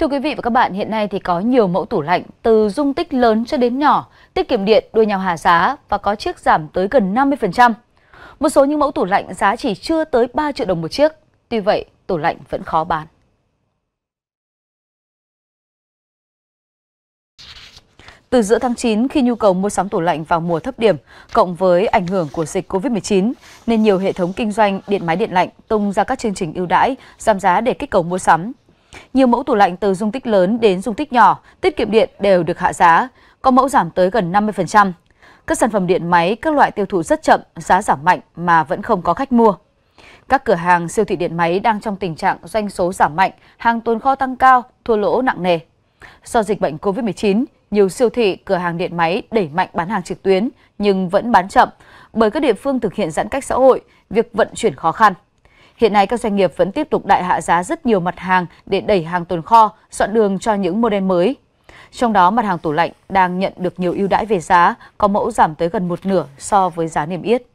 Thưa quý vị và các bạn, hiện nay thì có nhiều mẫu tủ lạnh từ dung tích lớn cho đến nhỏ, tiết kiệm điện, đua nhau hạ giá và có chiếc giảm tới gần 50%. Một số những mẫu tủ lạnh giá chỉ chưa tới 3 triệu đồng một chiếc, tuy vậy tủ lạnh vẫn khó bán. Từ giữa tháng 9 khi nhu cầu mua sắm tủ lạnh vào mùa thấp điểm, cộng với ảnh hưởng của dịch Covid-19 nên nhiều hệ thống kinh doanh điện máy điện lạnh tung ra các chương trình ưu đãi, giảm giá để kích cầu mua sắm nhiều mẫu tủ lạnh từ dung tích lớn đến dung tích nhỏ, tiết kiệm điện đều được hạ giá, có mẫu giảm tới gần 50%. Các sản phẩm điện máy các loại tiêu thụ rất chậm, giá giảm mạnh mà vẫn không có khách mua. Các cửa hàng siêu thị điện máy đang trong tình trạng doanh số giảm mạnh, hàng tồn kho tăng cao, thua lỗ nặng nề. Do dịch bệnh COVID-19, nhiều siêu thị, cửa hàng điện máy đẩy mạnh bán hàng trực tuyến nhưng vẫn bán chậm bởi các địa phương thực hiện giãn cách xã hội, việc vận chuyển khó khăn. Hiện nay các doanh nghiệp vẫn tiếp tục đại hạ giá rất nhiều mặt hàng để đẩy hàng tồn kho, soạn đường cho những model mới. Trong đó mặt hàng tủ lạnh đang nhận được nhiều ưu đãi về giá, có mẫu giảm tới gần một nửa so với giá niêm yết.